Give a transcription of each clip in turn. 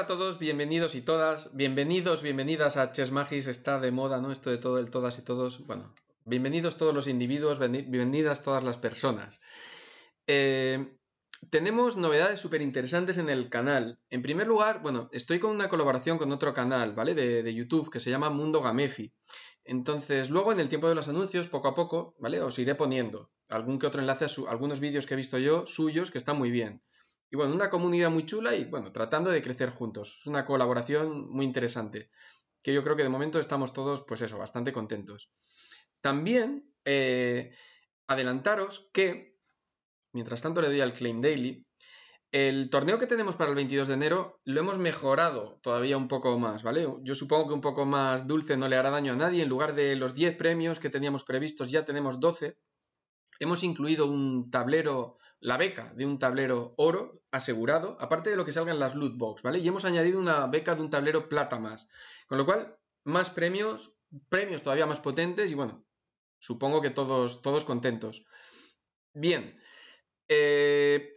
a todos, bienvenidos y todas, bienvenidos, bienvenidas a Chess Magis, está de moda, ¿no? Esto de todo, el todas y todos, bueno, bienvenidos todos los individuos, bienvenidas todas las personas. Eh, tenemos novedades súper interesantes en el canal. En primer lugar, bueno, estoy con una colaboración con otro canal, ¿vale? De, YouTube, que se llama Mundo Gamefi. Entonces, luego en el tiempo de los anuncios, poco a poco, ¿vale? Os iré poniendo algún que otro enlace a algunos vídeos que he visto yo, suyos, que están muy bien. Y bueno, una comunidad muy chula y bueno, tratando de crecer juntos. Es una colaboración muy interesante, que yo creo que de momento estamos todos, pues eso, bastante contentos. También eh, adelantaros que, mientras tanto le doy al Claim Daily, el torneo que tenemos para el 22 de enero lo hemos mejorado todavía un poco más, ¿vale? Yo supongo que un poco más dulce no le hará daño a nadie. En lugar de los 10 premios que teníamos previstos, ya tenemos 12 hemos incluido un tablero, la beca de un tablero oro asegurado, aparte de lo que salgan las loot box, ¿vale? Y hemos añadido una beca de un tablero plata más. Con lo cual, más premios, premios todavía más potentes y bueno, supongo que todos, todos contentos. Bien. Eh,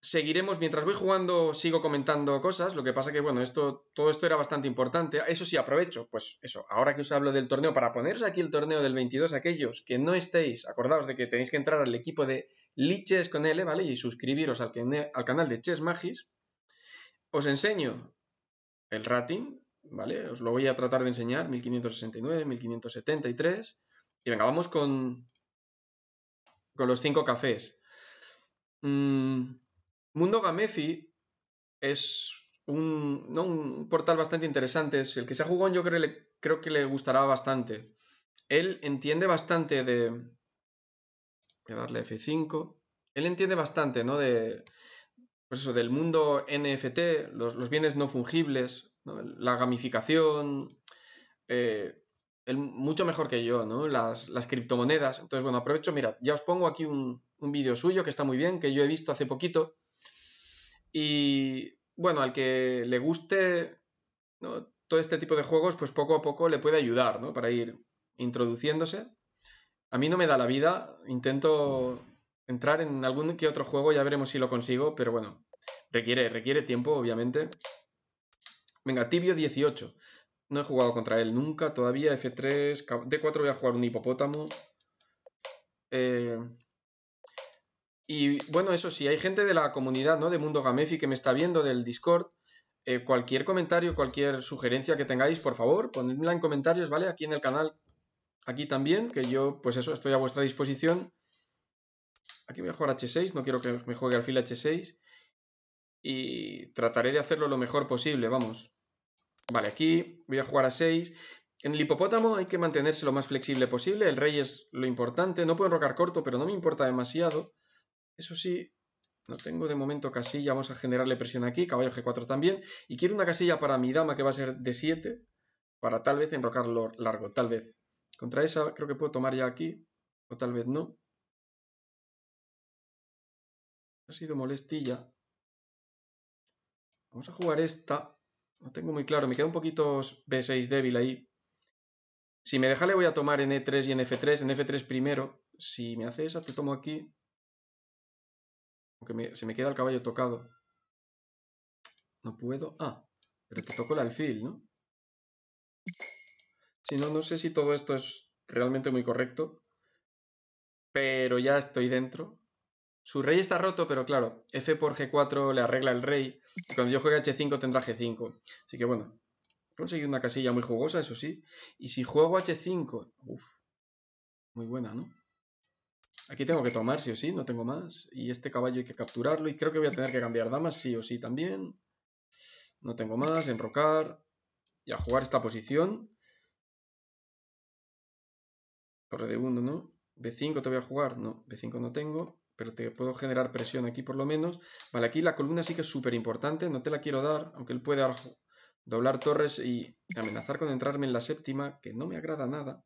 seguiremos, mientras voy jugando, sigo comentando cosas. Lo que pasa que, bueno, esto, todo esto era bastante importante. Eso sí, aprovecho, pues eso, ahora que os hablo del torneo, para poneros aquí el torneo del 22, aquellos que no estéis, acordaos de que tenéis que entrar al equipo de Liches con L, ¿vale? Y suscribiros al, canal de Chess Magis. Os enseño el rating, ¿vale? Os lo voy a tratar de enseñar, 1569, 1573. Y venga, vamos con, con los cinco cafés. Mm, Mundo Gamefi es un, un, portal bastante interesante. el que ha jugado, yo creo, le, creo que le gustará bastante. Él entiende bastante de... Voy a darle F5. Él entiende bastante, ¿no? De, pues eso, del mundo NFT, los, los bienes no fungibles, la gamificación, eh, mucho mejor que yo, ¿no? Las, las, criptomonedas. Entonces, bueno, aprovecho, mirad, ya os pongo aquí un, un vídeo suyo que está muy bien, que yo he visto hace poquito, y bueno, al que le guste todo este tipo de juegos, pues poco a poco le puede ayudar, ¿no? Para ir introduciéndose. A mí no me da la vida, intento entrar en algún que otro juego, ya veremos si lo consigo, pero bueno, requiere, requiere tiempo, obviamente. Venga, Tibio 18. No he jugado contra él nunca todavía. F3, D4 voy a jugar un hipopótamo. Eh, y bueno, eso sí, hay gente de la comunidad, ¿no? De Mundo Gamefi que me está viendo del Discord. Eh, cualquier comentario, cualquier sugerencia que tengáis, por favor, ponedla en comentarios, ¿vale? Aquí en el canal, aquí también, que yo, pues eso, estoy a vuestra disposición. Aquí voy a jugar H6, no quiero que me juegue al fila H6. Y trataré de hacerlo lo mejor posible, vamos. Vale, aquí voy a jugar a 6. En el hipopótamo hay que mantenerse lo más flexible posible. El rey es lo importante. No puedo enrocar corto, pero no me importa demasiado. Eso sí, no tengo de momento casilla, vamos a generarle presión aquí, caballo G4 también. Y quiero una casilla para mi dama que va a ser de 7, para tal vez enrocarlo largo, tal vez. Contra esa creo que puedo tomar ya aquí, o tal vez no. Ha sido molestilla. Vamos a jugar esta. No tengo muy claro, me queda un poquito B6 débil ahí. Si me deja le voy a tomar en E3 y en F3, en F3 primero. Si me hace esa te tomo aquí, aunque se me queda el caballo tocado. No puedo. Ah, pero te toco el alfil, ¿no? Si no, no sé si todo esto es realmente muy correcto. Pero ya estoy dentro. Su rey está roto, pero claro, F por G4 le arregla el rey. Y cuando yo juegue H5 tendrá G5. Así que bueno, conseguí una casilla muy jugosa, eso sí. Y si juego H5, Uf, muy buena, ¿no? Aquí tengo que tomar sí o sí, no tengo más. Y este caballo hay que capturarlo. Y creo que voy a tener que cambiar damas sí o sí también. No tengo más, enrocar. Y a jugar esta posición. Torre de 1, ¿no? B5 te voy a jugar. No, B5 no tengo. Pero te puedo generar presión aquí por lo menos. Vale, aquí la columna sí que es súper importante. No te la quiero dar, aunque él puede doblar torres y amenazar con entrarme en la séptima, que no me agrada nada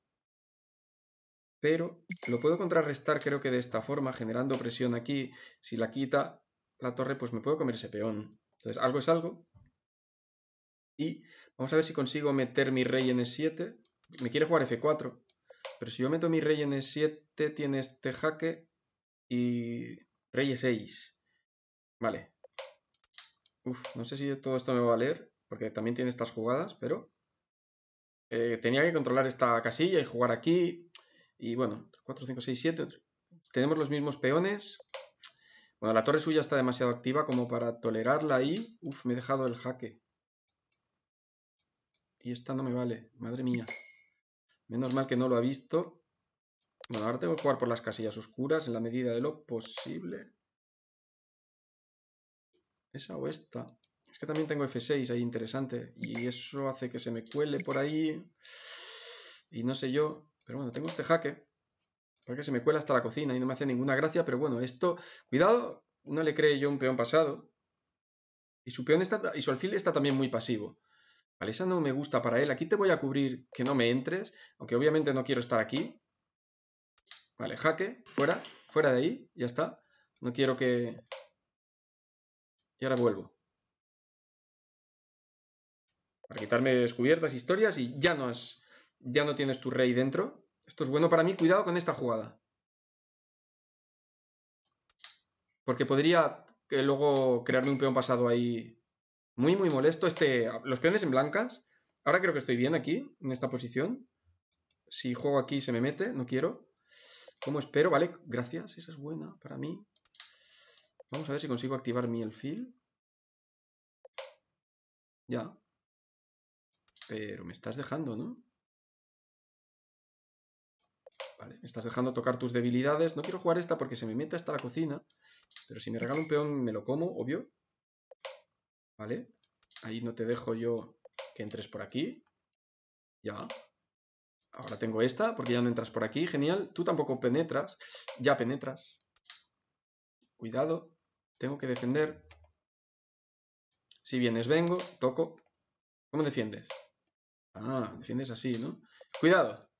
pero lo puedo contrarrestar creo que de esta forma, generando presión aquí. Si la quita la torre, pues me puedo comer ese peón. Entonces, algo es algo. Y vamos a ver si consigo meter mi rey en e7. Me quiere jugar f4. Pero si yo meto mi rey en e7, tiene este jaque y rey e6. Vale. Uf, no sé si todo esto me va a valer, porque también tiene estas jugadas, pero... Eh, tenía que controlar esta casilla y jugar aquí, y bueno, 4, 5, 6, 7. Tenemos los mismos peones. Bueno, la torre suya está demasiado activa como para tolerarla ahí. Uf, me he dejado el jaque. Y esta no me vale, madre mía. Menos mal que no lo ha visto. Bueno, ahora tengo que jugar por las casillas oscuras en la medida de lo posible. Esa o esta. Es que también tengo F6 ahí interesante. Y eso hace que se me cuele por ahí. Y no sé yo. Pero bueno, tengo este jaque. Porque se me cuela hasta la cocina y no me hace ninguna gracia. Pero bueno, esto... Cuidado, no le cree yo un peón pasado. Y su peón está... Y su alfil está también muy pasivo. Vale, esa no me gusta para él. Aquí te voy a cubrir que no me entres. Aunque obviamente no quiero estar aquí. Vale, jaque. Fuera. Fuera de ahí. Ya está. No quiero que... Y ahora vuelvo. Para quitarme descubiertas, historias y ya no has ya no tienes tu rey dentro. Esto es bueno para mí. Cuidado con esta jugada. Porque podría que luego crearme un peón pasado ahí muy, muy molesto. Este, los peones en blancas. Ahora creo que estoy bien aquí, en esta posición. Si juego aquí se me mete, no quiero. Como espero? Vale, gracias. Esa es buena para mí. Vamos a ver si consigo activar mi alfil. Ya. Pero me estás dejando, ¿no? estás dejando tocar tus debilidades. No quiero jugar esta porque se me mete hasta la cocina. Pero si me regala un peón, me lo como, obvio. Vale. Ahí no te dejo yo que entres por aquí. Ya. Ahora tengo esta, porque ya no entras por aquí. Genial. Tú tampoco penetras. Ya penetras. Cuidado. Tengo que defender. Si vienes, vengo. Toco. ¿Cómo defiendes? Ah, defiendes así, ¿no? Cuidado.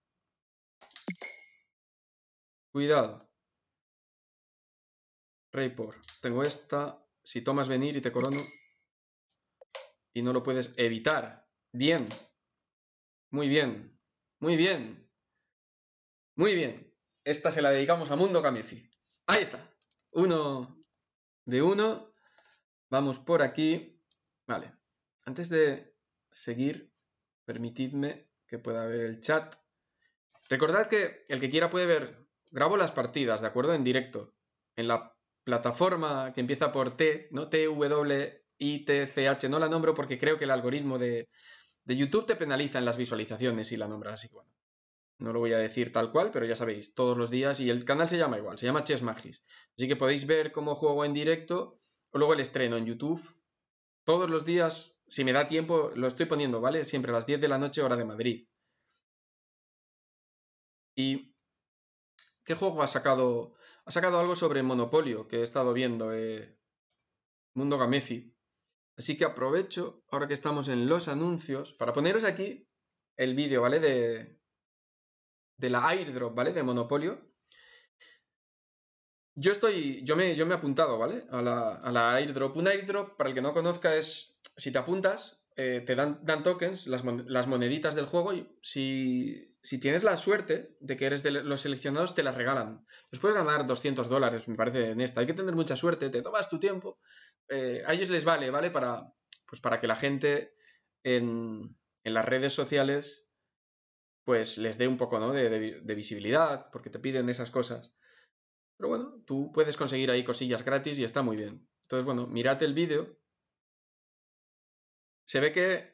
Cuidado. Rey Tengo esta. Si tomas venir y te corono. Y no lo puedes evitar. Bien. Muy bien. Muy bien. Muy bien. Esta se la dedicamos a Mundo Camefi. Ahí está. Uno de uno. Vamos por aquí. Vale. Antes de seguir, permitidme que pueda ver el chat. Recordad que el que quiera puede ver grabo las partidas, ¿de acuerdo? En directo. En la plataforma que empieza por T, ¿no? T-W-I-T-C-H. No la nombro porque creo que el algoritmo de, YouTube te penaliza en las visualizaciones y la nombras, así bueno. No lo voy a decir tal cual, pero ya sabéis, todos los días. Y el canal se llama igual, se llama Chess Magis. Así que podéis ver cómo juego en directo, o luego el estreno en YouTube. Todos los días, si me da tiempo, lo estoy poniendo, ¿vale? Siempre a las 10 de la noche, hora de Madrid. Y ¿Qué juego ha sacado? Ha sacado algo sobre Monopolio que he estado viendo, eh, Mundo Gamefi. Así que aprovecho, ahora que estamos en los anuncios, para poneros aquí el vídeo, ¿vale? De, de la airdrop, ¿vale? De Monopolio. Yo estoy, yo me, yo me he apuntado, ¿vale? A la, airdrop. Una airdrop, para el que no conozca, es si te apuntas, eh, te dan, dan tokens, las, las moneditas del juego, y si, si tienes la suerte de que eres de los seleccionados, te las regalan. Los puedes ganar 200 dólares, me parece, en esta. Hay que tener mucha suerte, te tomas tu tiempo. Eh, a ellos les vale, ¿vale? Para, pues para que la gente en, en las redes sociales pues les dé un poco ¿no? de, de, visibilidad, porque te piden esas cosas. Pero bueno, tú puedes conseguir ahí cosillas gratis y está muy bien. Entonces, bueno, mirate el vídeo. Se ve que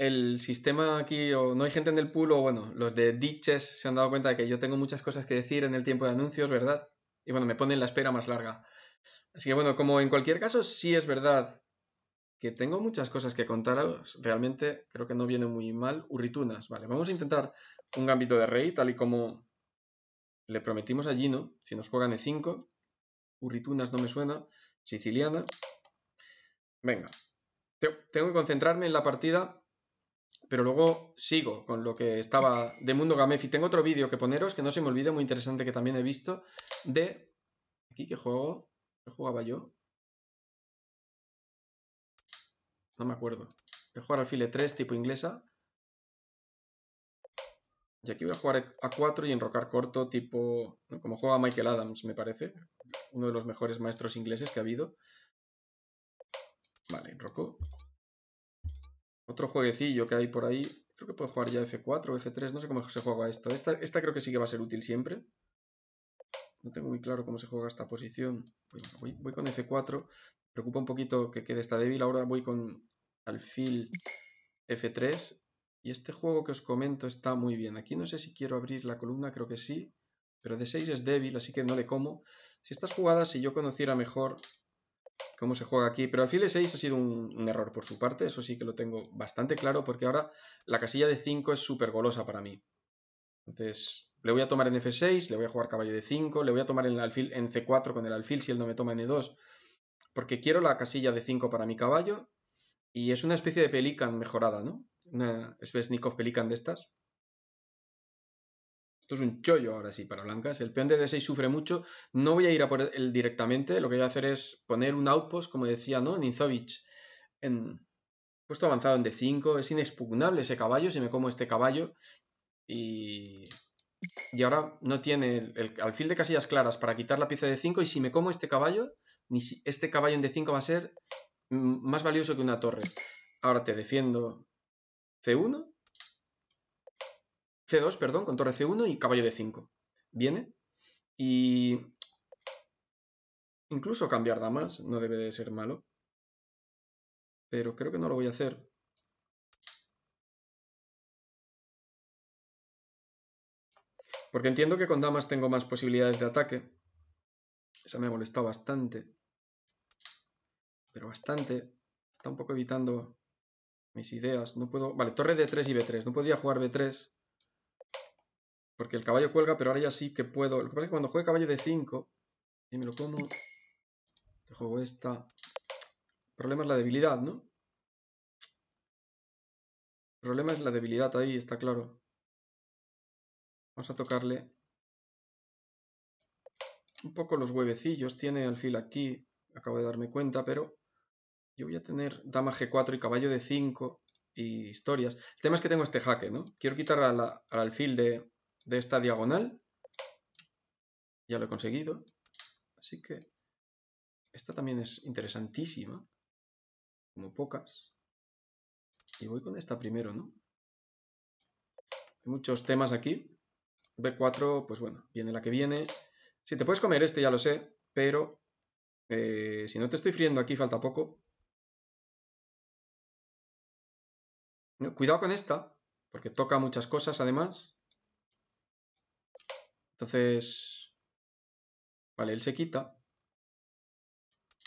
el sistema aquí, o no hay gente en el pool, o bueno, los de Ditches se han dado cuenta de que yo tengo muchas cosas que decir en el tiempo de anuncios, ¿verdad? Y bueno, me ponen la espera más larga. Así que bueno, como en cualquier caso, sí es verdad que tengo muchas cosas que contaros. Realmente creo que no viene muy mal. Urritunas, vale. Vamos a intentar un gambito de rey, tal y como le prometimos a Gino. Si nos juegan E5. Urritunas no me suena. Siciliana. Venga. Tengo que concentrarme en la partida pero luego sigo con lo que estaba de Mundo Gamefi. Tengo otro vídeo que poneros, que no se me olvide, muy interesante, que también he visto, de... ¿Aquí qué juego? ¿Qué jugaba yo? No me acuerdo. Voy a jugar file 3, tipo inglesa. Y aquí voy a jugar a 4 y enrocar corto, tipo... Como juega Michael Adams, me parece. Uno de los mejores maestros ingleses que ha habido. Vale, enroco. Otro jueguecillo que hay por ahí. Creo que puedo jugar ya F4 F3. No sé cómo se juega esto. Esta, creo que sí que va a ser útil siempre. No tengo muy claro cómo se juega esta posición. Voy, con F4. preocupa un poquito que quede esta débil. Ahora voy con alfil F3. Y este juego que os comento está muy bien. Aquí no sé si quiero abrir la columna, creo que sí. Pero D6 es débil, así que no le como. Si estas jugadas, si yo conociera mejor, cómo se juega aquí. Pero alfil E6 ha sido un, error por su parte, eso sí que lo tengo bastante claro, porque ahora la casilla de 5 es súper golosa para mí. Entonces, le voy a tomar en F6, le voy a jugar caballo de 5, le voy a tomar en, alfil, en C4 con el alfil si él no me toma en E2, porque quiero la casilla de 5 para mi caballo, y es una especie de Pelican mejorada, ¿no? Una Svesnikov Pelican de estas. Esto es un chollo ahora sí para blancas. El peón de D6 sufre mucho. No voy a ir a por él directamente. Lo que voy a hacer es poner un outpost, como decía, ¿no? Ninzovich en puesto avanzado en D5. Es inexpugnable ese caballo si me como este caballo. Y, ahora no tiene el, alfil de casillas claras para quitar la pieza de D5. Y si me como este caballo, ni este caballo en D5 va a ser mm, más valioso que una torre. Ahora te defiendo C1 C2, perdón, con torre C1 y caballo D5. Viene y incluso cambiar damas no debe de ser malo. Pero creo que no lo voy a hacer. Porque entiendo que con damas tengo más posibilidades de ataque. Esa me ha molestado bastante. Pero bastante. Está un poco evitando mis ideas. No puedo... Vale, torre D3 y B3. No podía jugar B3. Porque el caballo cuelga, pero ahora ya sí que puedo. Lo que pasa es que cuando juegue caballo de 5 y me lo como, te juego esta. El problema es la debilidad, ¿no? El problema es la debilidad ahí, está claro. Vamos a tocarle un poco los huevecillos. Tiene alfil aquí, acabo de darme cuenta, pero yo voy a tener dama g4 y caballo de 5 y historias. El tema es que tengo este jaque, ¿no? Quiero quitar al alfil de, de esta diagonal. Ya lo he conseguido. Así que esta también es interesantísima, como pocas. Y voy con esta primero, ¿no? Hay muchos temas aquí. B4, pues bueno, viene la que viene. Si te puedes comer este, ya lo sé, pero eh, si no te estoy friendo aquí, falta poco. cuidado con esta, porque toca muchas cosas además. Entonces, vale, él se quita.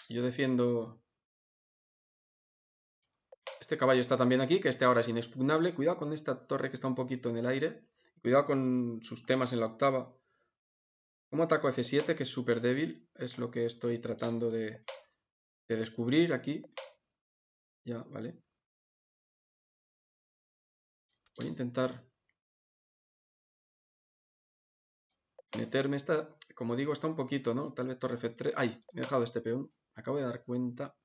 Yo defiendo... Este caballo está también aquí, que este ahora es inexpugnable. Cuidado con esta torre que está un poquito en el aire. Cuidado con sus temas en la octava. ¿Cómo ataco F7, que es súper débil? Es lo que estoy tratando de, de descubrir aquí. Ya, vale. Voy a intentar meterme. Esta, como digo, está un poquito, ¿no? Tal vez torre F3. ¡Ay! Me he dejado este peón. Acabo de dar cuenta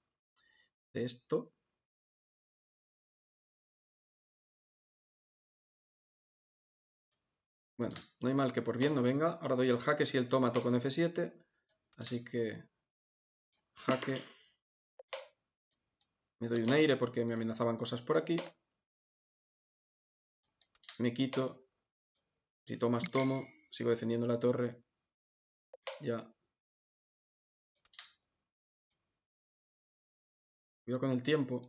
de esto. Bueno, no hay mal que por bien no venga. Ahora doy el jaque si el toco con F7. Así que jaque. Me doy un aire porque me amenazaban cosas por aquí. Me quito. Si tomas, tomo. Sigo defendiendo la torre. Ya. Cuidado con el tiempo.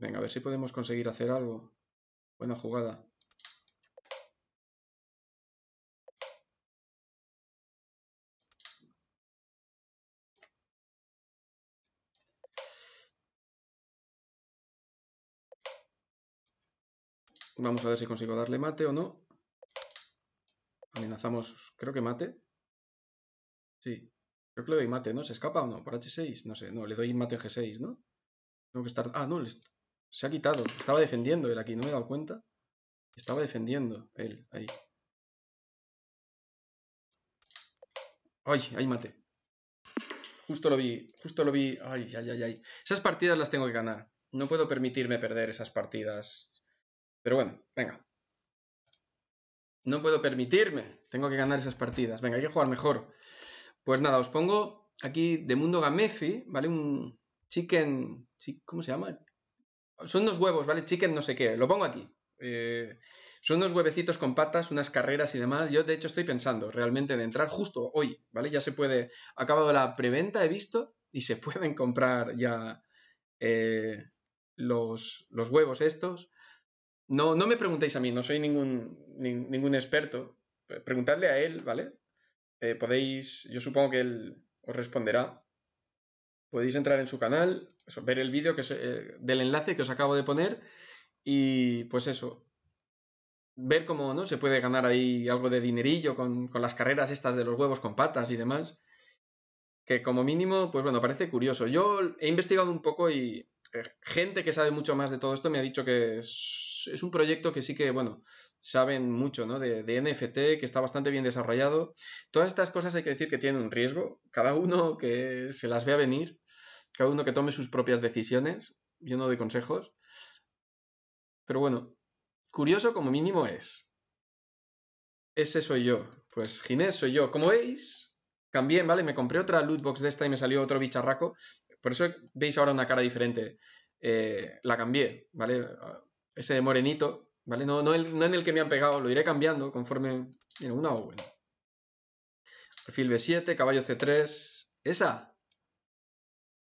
Venga, a ver si podemos conseguir hacer algo. Buena jugada. Vamos a ver si consigo darle mate o no. Amenazamos, creo que mate. Sí, creo que le doy mate, ¿no? ¿Se escapa o no? Por H6, no sé. No, le doy mate en G6, ¿no? Tengo que estar... Ah, no, se ha quitado. Estaba defendiendo él aquí, no me he dado cuenta. Estaba defendiendo él, ahí. ¡Ay! Ahí mate. Justo lo vi, justo lo vi. Ay, ay, ay, ay. Esas partidas las tengo que ganar. No puedo permitirme perder esas partidas pero bueno, venga. No puedo permitirme. Tengo que ganar esas partidas. Venga, hay que jugar mejor. Pues nada, os pongo aquí de Mundo Gamefi, ¿vale? Un chicken... ¿Cómo se llama? Son dos huevos, ¿vale? Chicken no sé qué. Lo pongo aquí. Eh, son unos huevecitos con patas, unas carreras y demás. Yo, de hecho, estoy pensando realmente en entrar justo hoy, ¿vale? Ya se puede. acabado la preventa, he visto, y se pueden comprar ya eh, los, los, huevos estos. No, no me preguntéis a mí, no soy ningún, ningún experto. Preguntadle a él, ¿vale? Eh, podéis, yo supongo que él os responderá. Podéis entrar en su canal, ver el vídeo eh, del enlace que os acabo de poner y pues eso, ver cómo ¿no? se puede ganar ahí algo de dinerillo con, con las carreras estas de los huevos con patas y demás. Que como mínimo, pues bueno, parece curioso. Yo he investigado un poco y eh, gente que sabe mucho más de todo esto me ha dicho que es, un proyecto que sí que, bueno, saben mucho, ¿no? De, de, NFT, que está bastante bien desarrollado. Todas estas cosas hay que decir que tienen un riesgo. Cada uno que se las vea venir, cada uno que tome sus propias decisiones. Yo no doy consejos. Pero bueno, curioso como mínimo es. Ese soy yo. Pues Ginés soy yo. Como veis, también ¿vale? Me compré otra lootbox de esta y me salió otro bicharraco. Por eso veis ahora una cara diferente. Eh, la cambié, ¿vale? Ese morenito, ¿vale? No, no, en el que me han pegado, lo iré cambiando conforme... Mira, una bueno. Alfil B7, caballo C3... ¡Esa!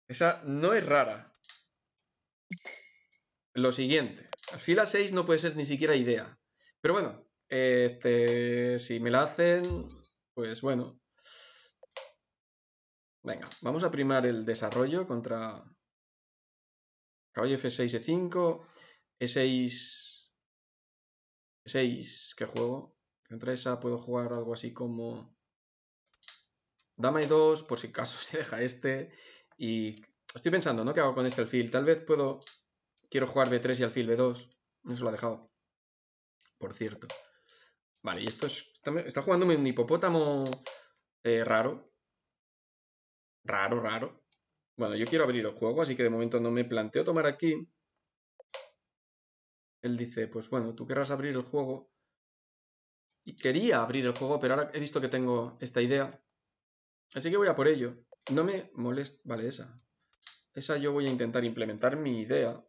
Esa no es rara. Lo siguiente. Alfil A6 no puede ser ni siquiera idea. Pero bueno, este, si me la hacen, pues bueno, Venga, vamos a primar el desarrollo contra caballo f6, e5, e6, e6, ¿qué juego? Contra esa puedo jugar algo así como dama e2, por si acaso se deja este, y estoy pensando, ¿no? ¿Qué hago con este alfil? Tal vez puedo, quiero jugar b3 y alfil b2, Eso lo ha dejado, por cierto. Vale, y esto está jugándome un hipopótamo eh, raro, raro, raro. Bueno, yo quiero abrir el juego, así que de momento no me planteo tomar aquí. Él dice, pues bueno, tú querrás abrir el juego. Y quería abrir el juego, pero ahora he visto que tengo esta idea. Así que voy a por ello. No me molesta... Vale, esa. Esa yo voy a intentar implementar mi idea.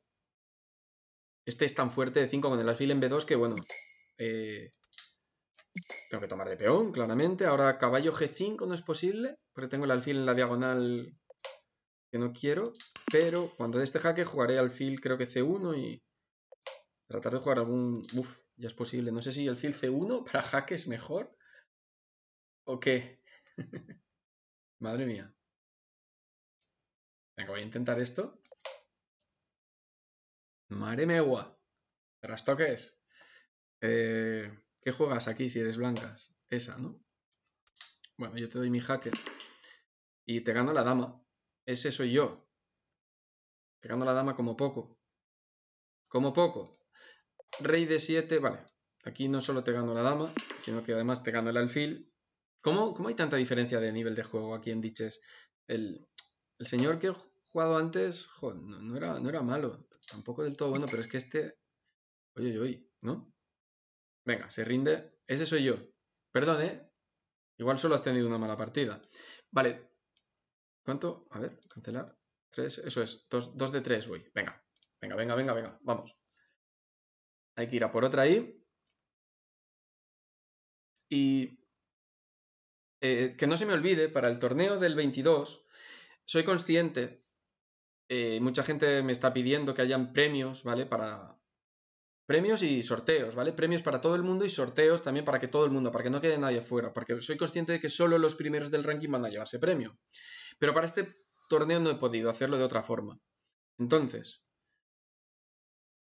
Este es tan fuerte de 5 con el alfil en B2 que, bueno, eh, tengo que tomar de peón, claramente. Ahora caballo G5 no es posible, porque tengo el alfil en la diagonal que no quiero. Pero cuando dé este jaque jugaré alfil creo que C1 y tratar de jugar algún... Uf, ya es posible. No sé si alfil C1 para jaque es mejor o qué. Madre mía. Venga, voy a intentar esto. Mare megua. Tras toques. Eh... ¿Qué juegas aquí si eres blancas? Esa, ¿no? Bueno, yo te doy mi hacker. Y te gano la dama. Ese soy yo. Te gano la dama como poco. Como poco. Rey de 7, vale. Aquí no solo te gano la dama, sino que además te gano el alfil. ¿Cómo, cómo hay tanta diferencia de nivel de juego aquí en Diches? El, el señor que he jugado antes, no, era, no era malo. Tampoco del todo bueno, pero es que este... Oye, oye, ¿no? Venga, se rinde. Ese soy yo. perdone, ¿eh? Igual solo has tenido una mala partida. Vale. ¿Cuánto? A ver, cancelar. Tres, eso es. Dos, de tres, voy. Venga, venga, venga, venga, venga. Vamos. Hay que ir a por otra ahí. Y eh, que no se me olvide, para el torneo del 22, soy consciente, eh, mucha gente me está pidiendo que hayan premios, ¿vale? Para, Premios y sorteos, ¿vale? Premios para todo el mundo y sorteos también para que todo el mundo, para que no quede nadie fuera, porque soy consciente de que solo los primeros del ranking van a llevarse premio. Pero para este torneo no he podido hacerlo de otra forma. Entonces,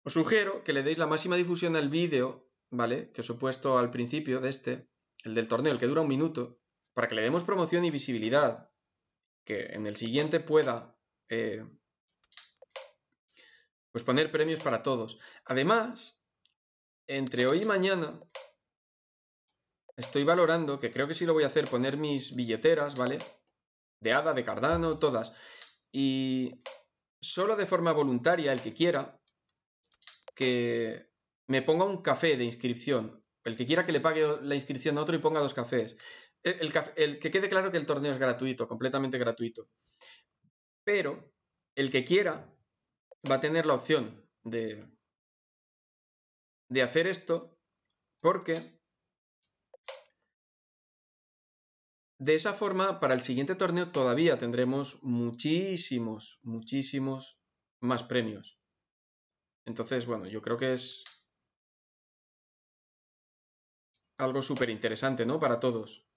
os sugiero que le deis la máxima difusión al vídeo, ¿vale? Que os he puesto al principio de este, el del torneo, el que dura un minuto, para que le demos promoción y visibilidad. Que en el siguiente pueda eh, pues poner premios para todos. Además, entre hoy y mañana estoy valorando, que creo que sí lo voy a hacer, poner mis billeteras, ¿vale? De ADA, de Cardano, todas. Y solo de forma voluntaria, el que quiera, que me ponga un café de inscripción. El que quiera que le pague la inscripción a otro y ponga dos cafés. El, el que quede claro que el torneo es gratuito, completamente gratuito. Pero el que quiera va a tener la opción de, de hacer esto porque de esa forma para el siguiente torneo todavía tendremos muchísimos, muchísimos más premios. Entonces, bueno, yo creo que es algo súper interesante, ¿no? Para todos.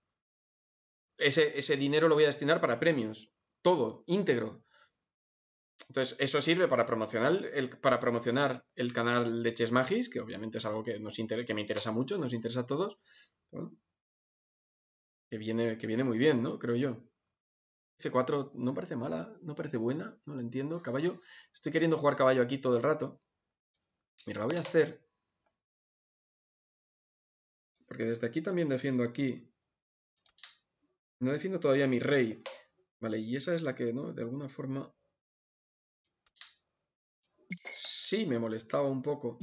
ese dinero lo voy a destinar para premios. Todo, íntegro, entonces, eso sirve para promocionar, el, para promocionar el canal de Chess Magis, que obviamente es algo que, nos que me interesa mucho, nos interesa a todos. que, viene, que viene muy bien, ¿no? Creo yo. F4 no parece mala, no parece buena, no lo entiendo. Caballo, estoy queriendo jugar caballo aquí todo el rato. Mira, lo voy a hacer. Porque desde aquí también defiendo aquí. No defiendo todavía mi rey. Vale, y esa es la que, ¿no? De alguna forma Sí, me molestaba un poco.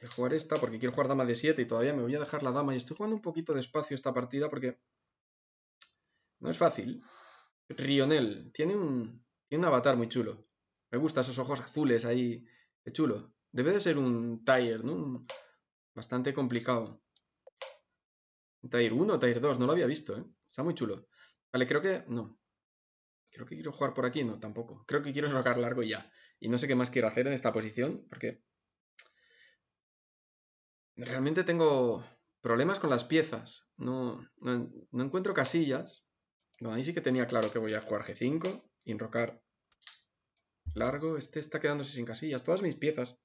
Voy a jugar esta porque quiero jugar dama de 7 y todavía me voy a dejar la dama. Y estoy jugando un poquito despacio esta partida porque no es fácil. Rionel tiene un, tiene avatar muy chulo. Me gustan esos ojos azules ahí. Qué chulo. Debe de ser un Tier, ¿no? bastante complicado. Tair 1 o 2, no lo había visto, ¿eh? Está muy chulo. Vale, creo que... No. Creo que quiero jugar por aquí, no, tampoco. Creo que quiero enrocar largo ya. Y no sé qué más quiero hacer en esta posición, porque... Realmente tengo problemas con las piezas. No, no, encuentro casillas. Bueno, ahí sí que tenía claro que voy a jugar G5, enrocar largo. Este está quedándose sin casillas. Todas mis piezas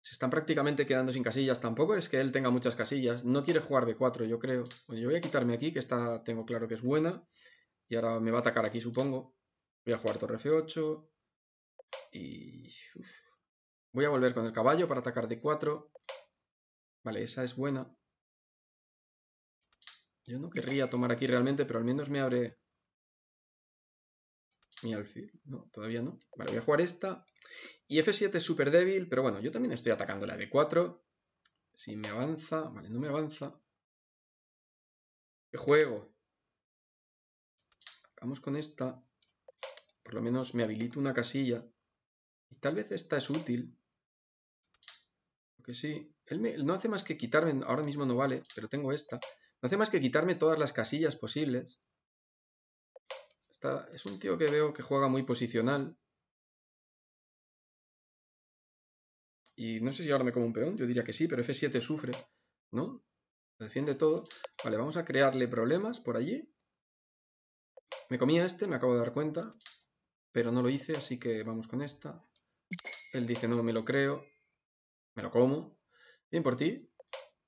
se están prácticamente quedando sin casillas. Tampoco es que él tenga muchas casillas. No quiere jugar B4, yo creo. yo voy a quitarme aquí, que esta tengo claro que es buena. Y ahora me va a atacar aquí, supongo. Voy a jugar torre F8. Y... Voy a volver con el caballo para atacar D4. Vale, esa es buena. Yo no querría tomar aquí realmente, pero al menos me abre mi alfil. No, todavía no. Vale, voy a jugar esta. Y F7 es súper débil, pero bueno, yo también estoy atacando la D4. Si me avanza... Vale, no me avanza. ¿Qué juego? Vamos con esta. Por lo menos me habilito una casilla. Y tal vez esta es útil. Porque sí. Él, no hace más que quitarme. Ahora mismo no vale, pero tengo esta. No hace más que quitarme todas las casillas posibles. Esta, es un tío que veo que juega muy posicional. Y no sé si ahora me como un peón, yo diría que sí, pero F7 sufre, ¿no? Defiende todo. Vale, vamos a crearle problemas por allí. Me comía este, me acabo de dar cuenta, pero no lo hice, así que vamos con esta. Él dice, no me lo creo, me lo como. Bien por ti.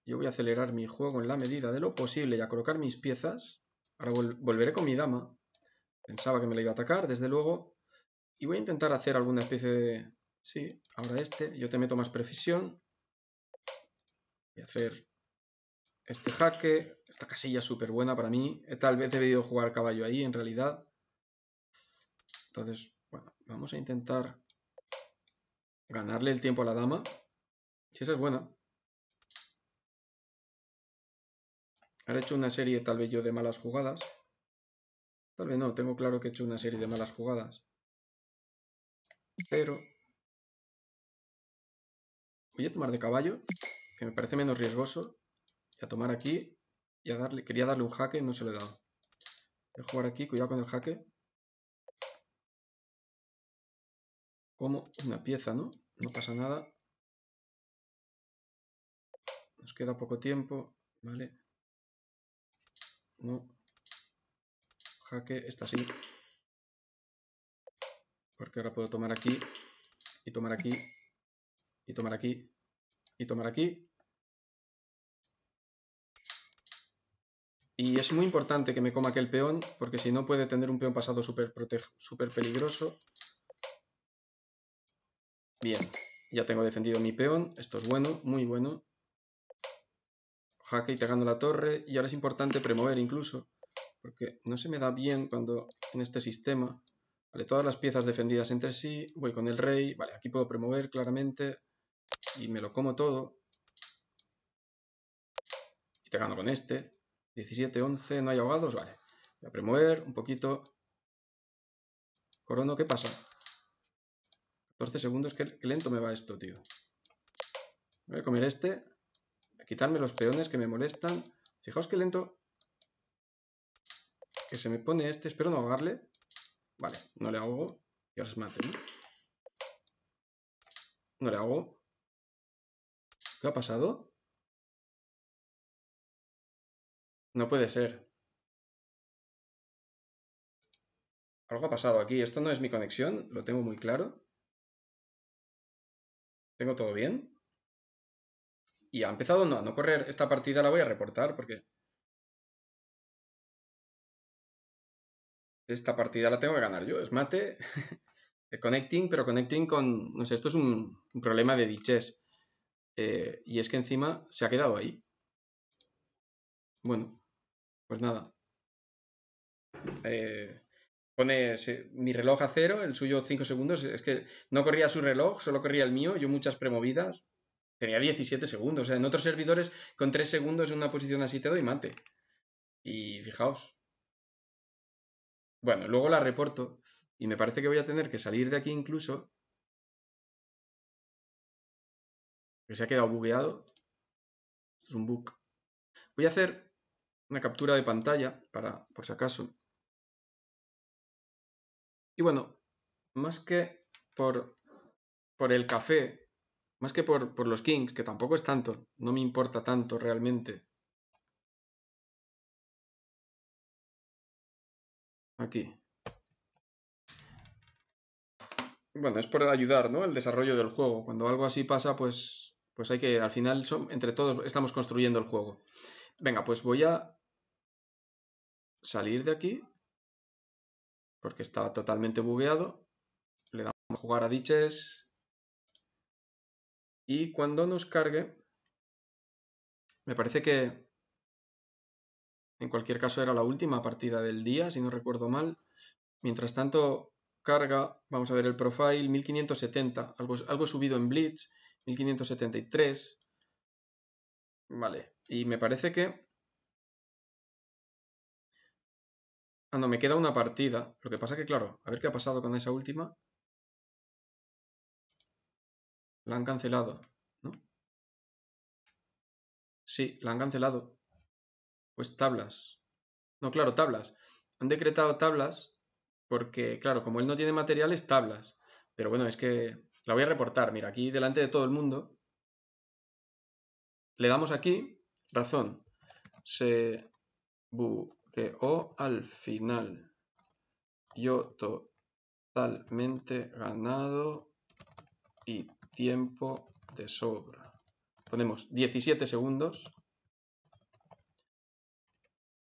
Yo voy a acelerar mi juego en la medida de lo posible y a colocar mis piezas. Ahora volveré con mi dama. Pensaba que me la iba a atacar, desde luego. Y voy a intentar hacer alguna especie de... Sí, ahora este. Yo te meto más precisión. Voy hacer este jaque, esta casilla es súper buena para mí. Eh, tal vez he debido jugar caballo ahí, en realidad. Entonces, bueno, vamos a intentar ganarle el tiempo a la dama. Si esa es buena. Ahora he hecho una serie, tal vez yo, de malas jugadas. Tal vez no, tengo claro que he hecho una serie de malas jugadas. Pero... Voy a tomar de caballo, que me parece menos riesgoso a tomar aquí y a darle, quería darle un jaque y no se lo he dado. Voy a jugar aquí, cuidado con el jaque. Como una pieza, ¿no? No pasa nada. Nos queda poco tiempo, ¿vale? No. Jaque, está así Porque ahora puedo tomar aquí, y tomar aquí, y tomar aquí, y tomar aquí, Y es muy importante que me coma aquel peón, porque si no puede tener un peón pasado súper peligroso. Bien, ya tengo defendido mi peón. Esto es bueno, muy bueno. Jaque y pegando la torre. Y ahora es importante premover incluso, porque no se me da bien cuando en este sistema... Vale, todas las piezas defendidas entre sí. Voy con el rey. Vale, aquí puedo promover claramente. Y me lo como todo. Y te gano con este. 17, 11, no hay ahogados, vale. Voy a premover un poquito. Corono, ¿qué pasa? 14 segundos, qué lento me va esto, tío. Voy a comer este. A quitarme los peones que me molestan. Fijaos qué lento. Que se me pone este. Espero no ahogarle. Vale, no le ahogo. Y ahora se mate, ¿no? No le ahogo. ¿Qué ha pasado? No puede ser. Algo ha pasado aquí. Esto no es mi conexión, lo tengo muy claro. Tengo todo bien. Y ha empezado no, a no correr. Esta partida la voy a reportar porque... Esta partida la tengo que ganar yo. Es mate. connecting, pero connecting con... No sé, esto es un, problema de diches. Eh, y es que encima se ha quedado ahí. Bueno, pues nada. Eh, pone eh, mi reloj a cero, el suyo cinco segundos. Es que no corría su reloj, solo corría el mío, yo muchas premovidas. Tenía 17 segundos. en otros servidores con 3 segundos en una posición así te doy mate. Y fijaos. Bueno, luego la reporto. Y me parece que voy a tener que salir de aquí incluso. Que se ha quedado bugueado. Esto es un bug. Voy a hacer una captura de pantalla para, por si acaso. Y bueno, más que por, por el café, más que por, los Kings, que tampoco es tanto, no me importa tanto realmente. Aquí. Bueno, es por ayudar, ¿no? El desarrollo del juego. Cuando algo así pasa, pues, pues hay que, al final, son, entre todos estamos construyendo el juego. Venga, pues voy a salir de aquí, porque estaba totalmente bugueado. Le damos a jugar a diches. Y cuando nos cargue, me parece que en cualquier caso era la última partida del día, si no recuerdo mal. Mientras tanto, carga, vamos a ver el profile, 1570, algo, algo subido en Blitz, 1573. Vale, y me parece que Ah, no, me queda una partida. Lo que pasa que, claro, a ver qué ha pasado con esa última. La han cancelado, ¿no? Sí, la han cancelado. Pues tablas. No, claro, tablas. Han decretado tablas porque, claro, como él no tiene materiales, tablas. Pero bueno, es que la voy a reportar. Mira, aquí delante de todo el mundo. Le damos aquí, razón. Se bu que o oh, al final yo totalmente ganado y tiempo de sobra. Ponemos 17 segundos.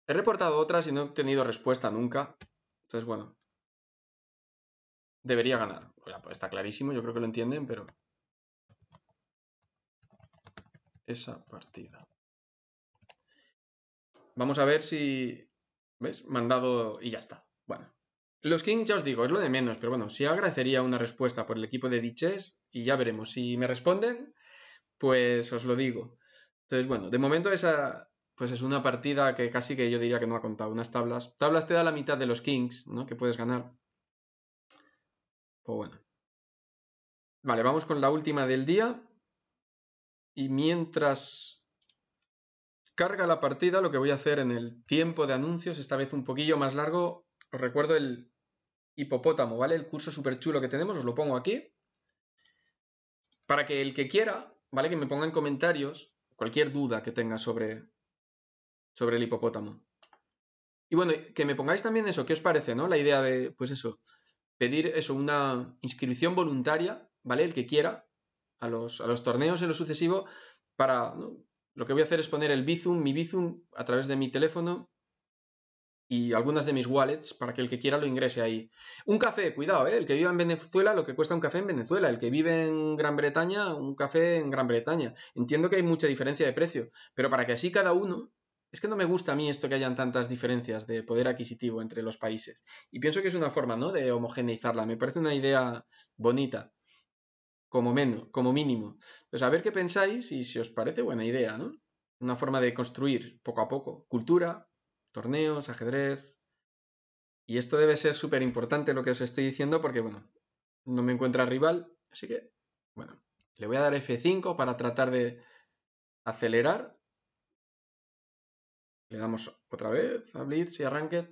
He reportado otras y no he obtenido respuesta nunca. Entonces, bueno. Debería ganar. está clarísimo, yo creo que lo entienden, pero... Esa partida. Vamos a ver si ¿Ves? Mandado y ya está. Bueno. Los Kings, ya os digo, es lo de menos, pero bueno, sí agradecería una respuesta por el equipo de Diches y ya veremos. Si me responden, pues os lo digo. Entonces, bueno, de momento esa pues es una partida que casi que yo diría que no ha contado. Unas tablas. Tablas te da la mitad de los Kings, ¿no? Que puedes ganar. Pues bueno. Vale, vamos con la última del día. Y mientras carga la partida, lo que voy a hacer en el tiempo de anuncios, esta vez un poquillo más largo, os recuerdo el hipopótamo, ¿vale? El curso súper chulo que tenemos, os lo pongo aquí, para que el que quiera, ¿vale? Que me ponga en comentarios cualquier duda que tenga sobre, sobre el hipopótamo. Y bueno, que me pongáis también eso, ¿qué os parece, no? La idea de, pues eso, pedir eso, una inscripción voluntaria, ¿vale? El que quiera, a los, a los torneos en lo sucesivo, para, lo que voy a hacer es poner el Bizum, mi Bizum, a través de mi teléfono y algunas de mis wallets para que el que quiera lo ingrese ahí. Un café, cuidado, ¿eh? el que viva en Venezuela, lo que cuesta un café en Venezuela, el que vive en Gran Bretaña, un café en Gran Bretaña. Entiendo que hay mucha diferencia de precio, pero para que así cada uno... Es que no me gusta a mí esto que hayan tantas diferencias de poder adquisitivo entre los países. Y pienso que es una forma, ¿no?, de homogeneizarla. Me parece una idea bonita como, menos, como mínimo. Pues a ver qué pensáis y si os parece buena idea, ¿no? Una forma de construir poco a poco cultura, torneos, ajedrez. Y esto debe ser súper importante lo que os estoy diciendo porque, bueno, no me encuentra rival, así que, bueno, le voy a dar F5 para tratar de acelerar. Le damos otra vez a Blitz y arranque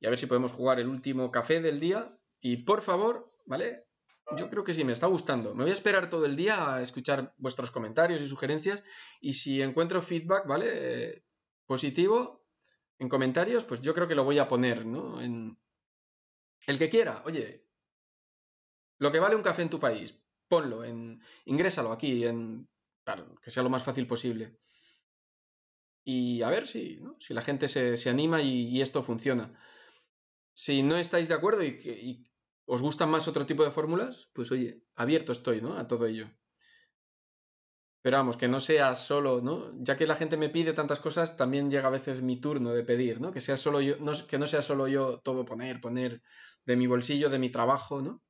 y a ver si podemos jugar el último café del día. Y por favor, ¿vale? Yo creo que sí, me está gustando. Me voy a esperar todo el día a escuchar vuestros comentarios y sugerencias. Y si encuentro feedback, ¿vale? Eh, positivo en comentarios, pues yo creo que lo voy a poner, ¿no? En... El que quiera, oye, lo que vale un café en tu país, ponlo, en... ingrésalo aquí, en... que sea lo más fácil posible. Y a ver si, si la gente se, anima y, esto funciona. Si no estáis de acuerdo y, que ¿Os gustan más otro tipo de fórmulas? Pues oye, abierto estoy, ¿no? A todo ello. Pero vamos, que no sea solo, ¿no? Ya que la gente me pide tantas cosas, también llega a veces mi turno de pedir, ¿no? Que sea solo yo, no, que no sea solo yo todo poner, poner de mi bolsillo, de mi trabajo, ¿no?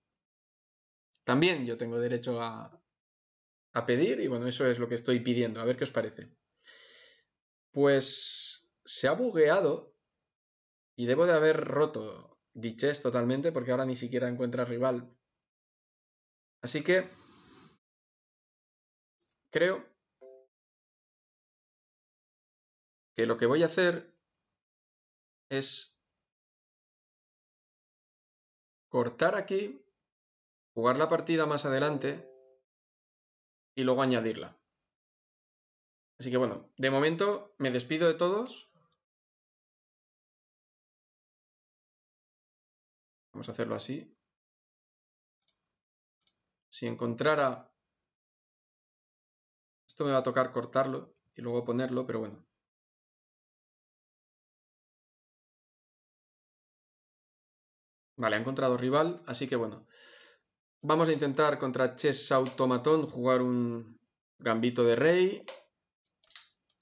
También yo tengo derecho a, a pedir y bueno, eso es lo que estoy pidiendo, a ver qué os parece. Pues se ha bugueado y debo de haber roto diches totalmente, porque ahora ni siquiera encuentra rival. Así que creo que lo que voy a hacer es cortar aquí, jugar la partida más adelante y luego añadirla. Así que bueno, de momento me despido de todos. Vamos a hacerlo así. Si encontrara... Esto me va a tocar cortarlo y luego ponerlo, pero bueno. Vale, ha encontrado rival, así que bueno. Vamos a intentar contra Chess Automaton jugar un gambito de rey.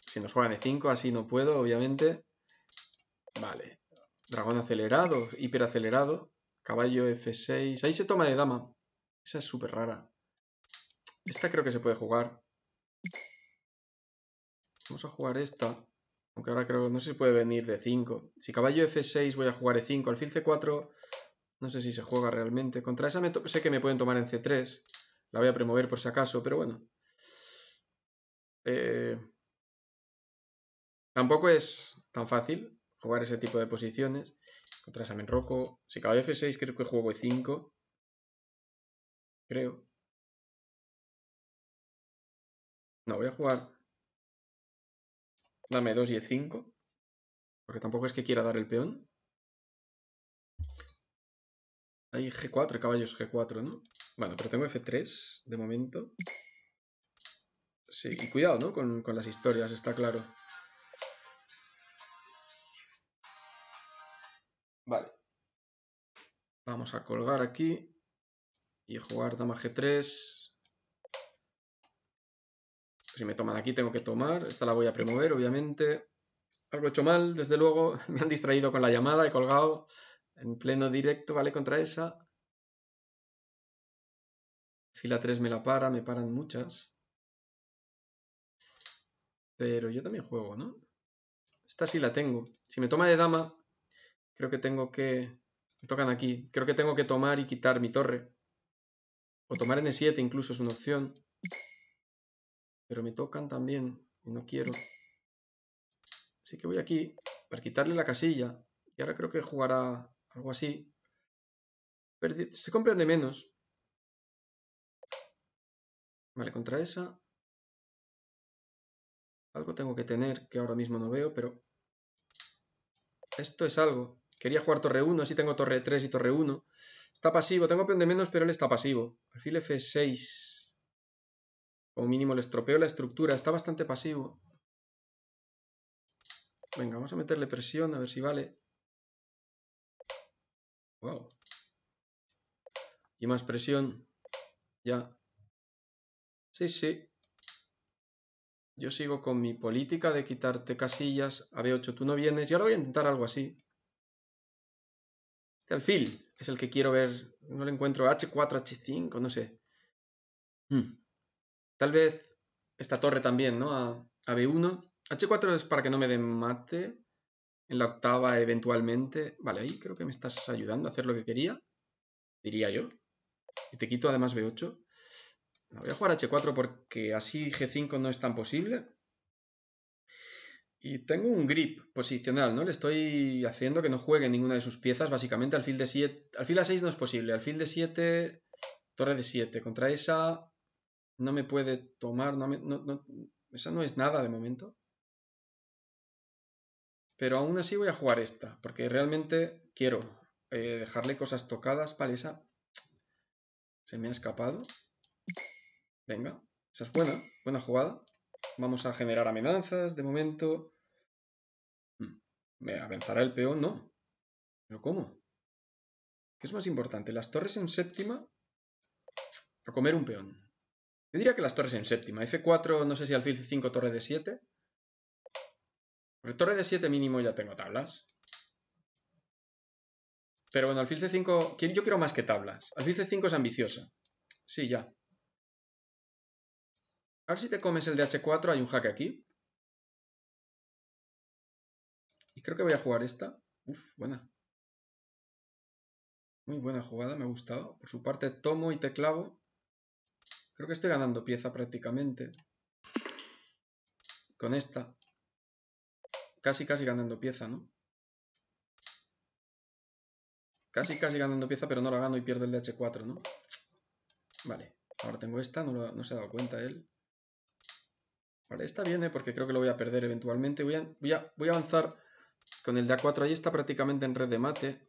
Si nos juegan E5, así no puedo, obviamente. Vale. Dragón acelerado, hiperacelerado. Caballo F6. Ahí se toma de dama. Esa es súper rara. Esta creo que se puede jugar. Vamos a jugar esta. Aunque ahora creo que no se puede venir de 5. Si caballo F6 voy a jugar E5. Alfil C4 no sé si se juega realmente. Contra esa sé que me pueden tomar en C3. La voy a promover por si acaso, pero bueno. Eh, tampoco es tan fácil jugar ese tipo de posiciones. Contra Samenroco. Si caballo F6, creo que juego E5. Creo. No, voy a jugar. Dame 2 y E5. Porque tampoco es que quiera dar el peón. Hay G4, caballos G4, ¿no? Bueno, pero tengo F3 de momento. Sí, y cuidado, ¿no? con las historias, está claro. Vamos a colgar aquí y jugar dama g3. Si me toman aquí tengo que tomar. Esta la voy a premover, obviamente. Algo hecho mal, desde luego. Me han distraído con la llamada, he colgado en pleno directo, ¿vale? Contra esa. Fila 3 me la para, me paran muchas. Pero yo también juego, ¿no? Esta sí la tengo. Si me toma de dama, creo que tengo que tocan aquí. Creo que tengo que tomar y quitar mi torre. O tomar N7 incluso es una opción. Pero me tocan también y no quiero. Así que voy aquí para quitarle la casilla. Y ahora creo que jugará algo así. Se compran de menos. Vale, contra esa. Algo tengo que tener que ahora mismo no veo, pero... Esto es algo. Quería jugar torre 1, así tengo torre 3 y torre 1. Está pasivo, tengo peón de menos, pero él está pasivo. Alfil F6. Como mínimo le estropeo la estructura, está bastante pasivo. Venga, vamos a meterle presión, a ver si vale. Wow. Y más presión. Ya. Sí, sí. Yo sigo con mi política de quitarte casillas a B8, tú no vienes. Y ahora voy a intentar algo así. Este alfil es el que quiero ver. No le encuentro H4, H5, no sé. Hmm. Tal vez esta torre también, ¿no? A, B1. H4 es para que no me den mate. En la octava eventualmente. Vale, ahí creo que me estás ayudando a hacer lo que quería. Diría yo. Y te quito además B8. voy a jugar H4 porque así G5 no es tan posible. Y tengo un grip posicional, ¿no? Le estoy haciendo que no juegue ninguna de sus piezas, básicamente al fil de 7... Al fil a 6 no es posible, al fil de 7, torre de 7. Contra esa no me puede tomar, no, no, esa no es nada de momento. Pero aún así voy a jugar esta, porque realmente quiero eh, dejarle cosas tocadas. Vale, esa se me ha escapado. Venga, esa es buena, buena jugada. Vamos a generar amenazas de momento. Me avanzará el peón, no. ¿Pero cómo? ¿Qué es más importante, las torres en séptima o comer un peón? Yo diría que las torres en séptima. F4, no sé si alfil C5, torre de 7. torre de 7 mínimo ya tengo tablas. Pero bueno, alfil C5... Yo quiero más que tablas. Alfil C5 es ambiciosa. Sí, ya. A ver si te comes el de H4, hay un hack aquí. creo que voy a jugar esta. Uf, buena. Muy buena jugada, me ha gustado. Por su parte, tomo y te clavo. Creo que estoy ganando pieza prácticamente. Con esta. Casi, casi ganando pieza, ¿no? Casi, casi ganando pieza, pero no la gano y pierdo el de H4, ¿no? Vale, ahora tengo esta, no, se ha dado cuenta él. Vale, esta viene porque creo que lo voy a perder eventualmente. voy a avanzar con el de 4 ahí está prácticamente en red de mate.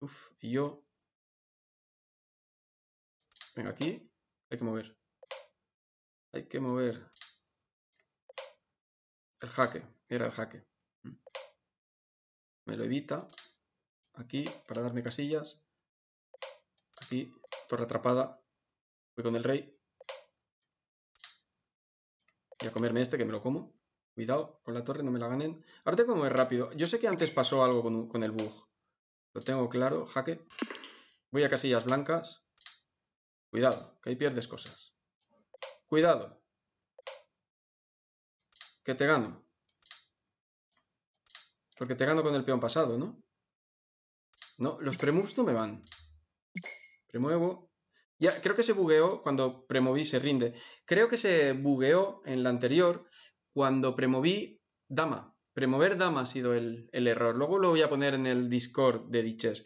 Uf, y yo... Venga, aquí hay que mover. Hay que mover. El jaque, era el jaque. Mm. Me lo evita. Aquí, para darme casillas. Aquí, torre atrapada. Voy con el rey. Y a comerme este, que me lo como. Cuidado, con la torre no me la ganen. Ahora tengo que mover rápido. Yo sé que antes pasó algo con, con el bug. Lo tengo claro, jaque. Voy a casillas blancas. Cuidado, que ahí pierdes cosas. Cuidado. Que te gano. Porque te gano con el peón pasado, ¿no? No, los premoves no me van. Premuevo. Ya, creo que se bugueó cuando premoví se rinde. Creo que se bugueó en la anterior, cuando premoví dama. Premover dama ha sido el, error. Luego lo voy a poner en el Discord de Diches.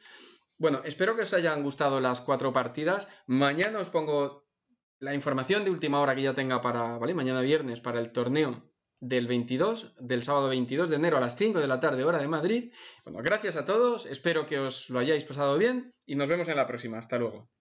Bueno, espero que os hayan gustado las cuatro partidas. Mañana os pongo la información de última hora que ya tenga para, ¿vale? Mañana viernes para el torneo del 22, del sábado 22 de enero a las 5 de la tarde, hora de Madrid. Bueno, gracias a todos, espero que os lo hayáis pasado bien y nos vemos en la próxima. Hasta luego.